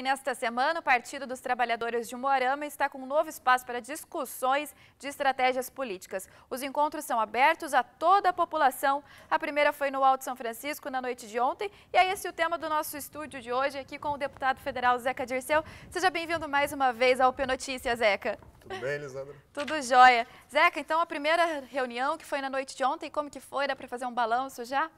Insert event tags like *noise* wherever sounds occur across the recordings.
E nesta semana, o Partido dos Trabalhadores de Moarama está com um novo espaço para discussões de estratégias políticas. Os encontros são abertos a toda a população. A primeira foi no Alto São Francisco, na noite de ontem. E é esse o tema do nosso estúdio de hoje, aqui com o deputado federal Zeca Dirceu. Seja bem-vindo mais uma vez ao P Notícias, Zeca. Tudo bem, Elisandra? *laughs* Tudo jóia. Zeca, então a primeira reunião que foi na noite de ontem, como que foi? Dá para fazer um balanço já?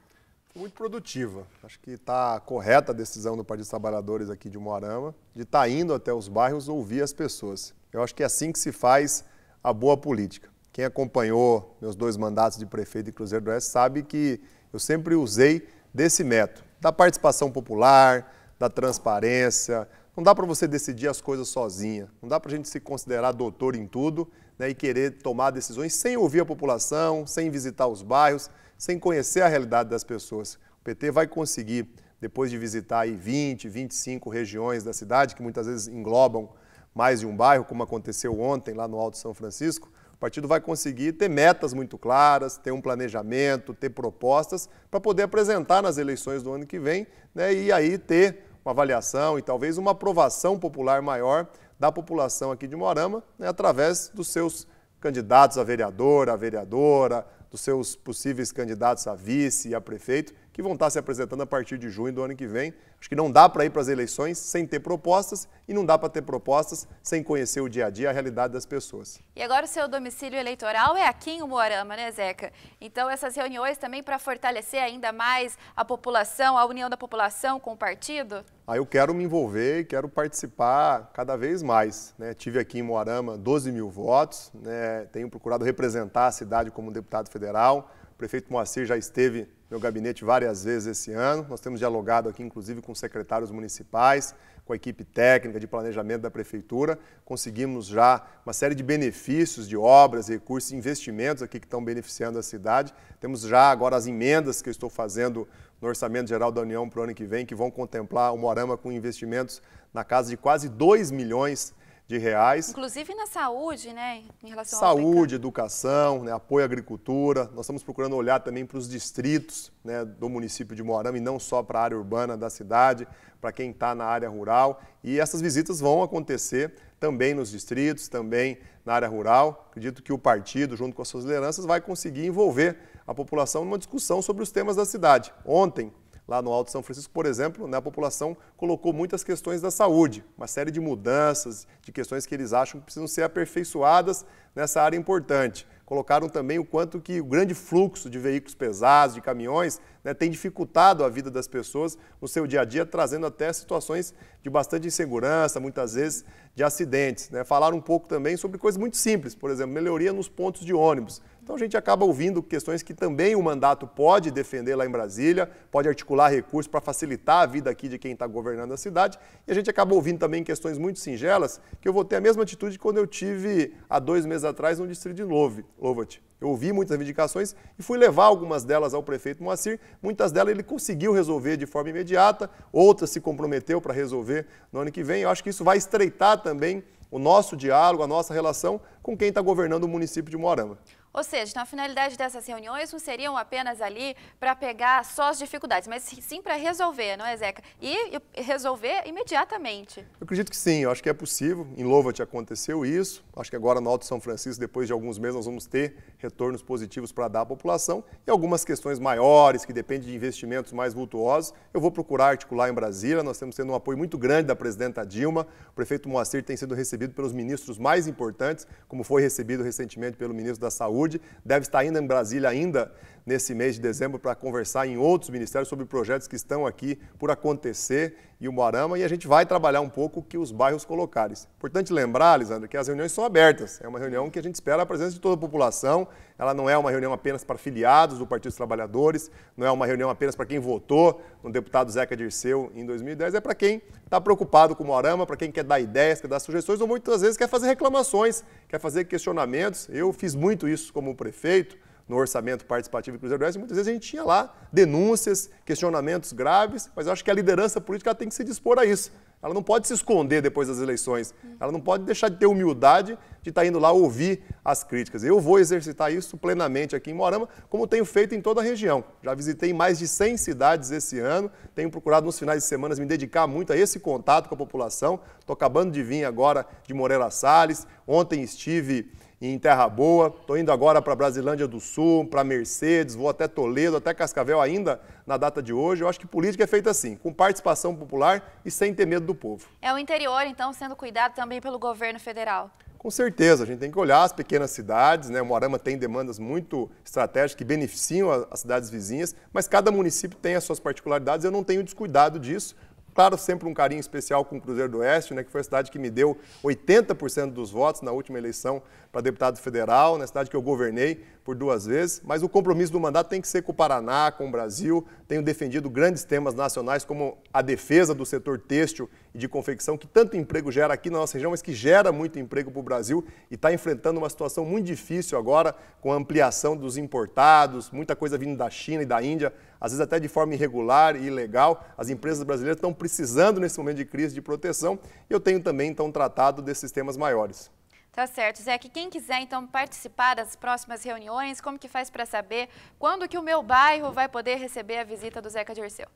Muito produtiva. Acho que está correta a decisão do Partido dos Trabalhadores aqui de Moarama de estar tá indo até os bairros ouvir as pessoas. Eu acho que é assim que se faz a boa política. Quem acompanhou meus dois mandatos de prefeito de Cruzeiro do Oeste sabe que eu sempre usei desse método, da participação popular, da transparência. Não dá para você decidir as coisas sozinha, não dá para a gente se considerar doutor em tudo, né, e querer tomar decisões sem ouvir a população, sem visitar os bairros, sem conhecer a realidade das pessoas. O PT vai conseguir, depois de visitar aí 20, 25 regiões da cidade, que muitas vezes englobam mais de um bairro, como aconteceu ontem lá no Alto São Francisco, o partido vai conseguir ter metas muito claras, ter um planejamento, ter propostas para poder apresentar nas eleições do ano que vem né, e aí ter uma avaliação e talvez uma aprovação popular maior da população aqui de Morama, né, através dos seus candidatos a vereador, a vereadora, dos seus possíveis candidatos a vice e a prefeito que vão estar se apresentando a partir de junho do ano que vem. Acho que não dá para ir para as eleições sem ter propostas e não dá para ter propostas sem conhecer o dia a dia, a realidade das pessoas. E agora o seu domicílio eleitoral é aqui em Moarama, né, Zeca? Então essas reuniões também para fortalecer ainda mais a população, a união da população com o partido? Ah, eu quero me envolver e quero participar cada vez mais. Né? Tive aqui em Moarama 12 mil votos, né? tenho procurado representar a cidade como deputado federal. O prefeito Moacir já esteve meu gabinete várias vezes esse ano. Nós temos dialogado aqui, inclusive, com secretários municipais, com a equipe técnica de planejamento da prefeitura. Conseguimos já uma série de benefícios de obras, recursos, investimentos aqui que estão beneficiando a cidade. Temos já agora as emendas que eu estou fazendo no Orçamento Geral da União para o ano que vem, que vão contemplar o Morama com investimentos na casa de quase 2 milhões de reais. Inclusive na saúde, né? Em relação saúde, educação, né? apoio à agricultura. Nós estamos procurando olhar também para os distritos né? do município de Moarama e não só para a área urbana da cidade, para quem está na área rural. E essas visitas vão acontecer também nos distritos, também na área rural. Acredito que o partido, junto com as suas lideranças, vai conseguir envolver a população numa discussão sobre os temas da cidade. Ontem, lá no Alto São Francisco, por exemplo, né, a população colocou muitas questões da saúde, uma série de mudanças, de questões que eles acham que precisam ser aperfeiçoadas nessa área importante. Colocaram também o quanto que o grande fluxo de veículos pesados, de caminhões, né, tem dificultado a vida das pessoas no seu dia a dia, trazendo até situações de bastante insegurança, muitas vezes de acidentes. Né. Falaram um pouco também sobre coisas muito simples, por exemplo, melhoria nos pontos de ônibus então a gente acaba ouvindo questões que também o mandato pode defender lá em Brasília, pode articular recursos para facilitar a vida aqui de quem está governando a cidade. E a gente acaba ouvindo também questões muito singelas, que eu vou ter a mesma atitude quando eu tive há dois meses atrás no distrito de Lovat. Eu ouvi muitas reivindicações e fui levar algumas delas ao prefeito Moacir. Muitas delas ele conseguiu resolver de forma imediata, outras se comprometeu para resolver no ano que vem. Eu acho que isso vai estreitar também o nosso diálogo, a nossa relação com quem está governando o município de Moarama. Ou seja, então a finalidade dessas reuniões não seriam apenas ali para pegar só as dificuldades, mas sim para resolver, não é, Zeca? E resolver imediatamente. Eu acredito que sim, eu acho que é possível. Em Lovat aconteceu isso. Acho que agora no Alto São Francisco, depois de alguns meses, nós vamos ter retornos positivos para dar à população. E algumas questões maiores, que dependem de investimentos mais vultuosos, eu vou procurar articular em Brasília. Nós temos tendo um apoio muito grande da presidenta Dilma. O prefeito Moacir tem sido recebido pelos ministros mais importantes, como foi recebido recentemente pelo ministro da Saúde Saúde, deve estar ainda em Brasília ainda nesse mês de dezembro para conversar em outros ministérios sobre projetos que estão aqui por acontecer e o Moarama e a gente vai trabalhar um pouco o que os bairros colocares Importante lembrar, Lisandro que as reuniões são abertas. É uma reunião que a gente espera a presença de toda a população, ela não é uma reunião apenas para filiados do Partido dos Trabalhadores, não é uma reunião apenas para quem votou no deputado Zeca Dirceu em 2010, é para quem está preocupado com o Morama, para quem quer dar ideias, quer dar sugestões ou muitas vezes quer fazer reclamações, quer fazer questionamentos. Eu fiz muito isso como prefeito no orçamento participativo do Cruzeiro do Oeste, muitas vezes a gente tinha lá denúncias, questionamentos graves, mas eu acho que a liderança política tem que se dispor a isso. Ela não pode se esconder depois das eleições. Ela não pode deixar de ter humildade de estar tá indo lá ouvir as críticas. Eu vou exercitar isso plenamente aqui em Morama, como tenho feito em toda a região. Já visitei mais de 100 cidades esse ano, tenho procurado nos finais de semana me dedicar muito a esse contato com a população. Estou acabando de vir agora de Moreira Salles. Ontem estive em Terra Boa. Estou indo agora para Brasilândia do Sul, para Mercedes, vou até Toledo, até Cascavel ainda na data de hoje. Eu acho que política é feita assim, com participação popular e sem ter medo do povo. É o interior, então, sendo cuidado também pelo governo federal. Com certeza, a gente tem que olhar as pequenas cidades, né? O Moarama tem demandas muito estratégicas que beneficiam as cidades vizinhas, mas cada município tem as suas particularidades. Eu não tenho descuidado disso, Claro, sempre um carinho especial com o Cruzeiro do Oeste, né, que foi a cidade que me deu 80% dos votos na última eleição para deputado federal, na né, cidade que eu governei por duas vezes, mas o compromisso do mandato tem que ser com o Paraná, com o Brasil. Tenho defendido grandes temas nacionais como a defesa do setor têxtil e de confecção, que tanto emprego gera aqui na nossa região, mas que gera muito emprego para o Brasil e está enfrentando uma situação muito difícil agora, com a ampliação dos importados, muita coisa vindo da China e da Índia, às vezes até de forma irregular e ilegal. As empresas brasileiras estão precisando, nesse momento de crise, de proteção. E eu tenho também, então, tratado desses temas maiores. Tá certo, Zé, que quem quiser então participar das próximas reuniões, como que faz para saber quando que o meu bairro vai poder receber a visita do Zeca Dirceu?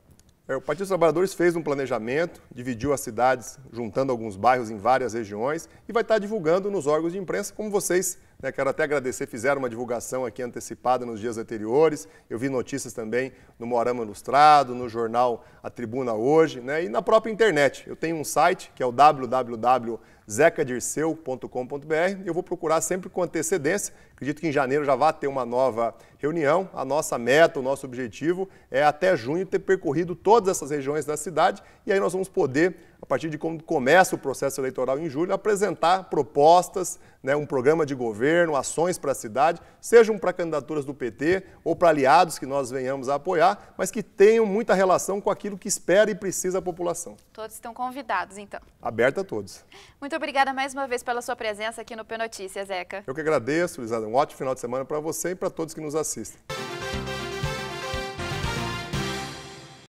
É, o Partido dos Trabalhadores fez um planejamento, dividiu as cidades, juntando alguns bairros em várias regiões e vai estar divulgando nos órgãos de imprensa, como vocês né, quero até agradecer, fizeram uma divulgação aqui antecipada nos dias anteriores. Eu vi notícias também no Morama Ilustrado, no jornal A Tribuna Hoje né, e na própria internet. Eu tenho um site que é o www.zecadirceu.com.br. Eu vou procurar sempre com antecedência. Acredito que em janeiro já vá ter uma nova reunião. A nossa meta, o nosso objetivo é até junho ter percorrido todas essas regiões da cidade e aí nós vamos poder a partir de quando começa o processo eleitoral em julho, apresentar propostas, né, um programa de governo, ações para a cidade, sejam para candidaturas do PT ou para aliados que nós venhamos a apoiar, mas que tenham muita relação com aquilo que espera e precisa a população. Todos estão convidados, então. Aberta a todos. Muito obrigada mais uma vez pela sua presença aqui no P Notícias, Zeca. Eu que agradeço, Lisada. Um ótimo final de semana para você e para todos que nos assistem.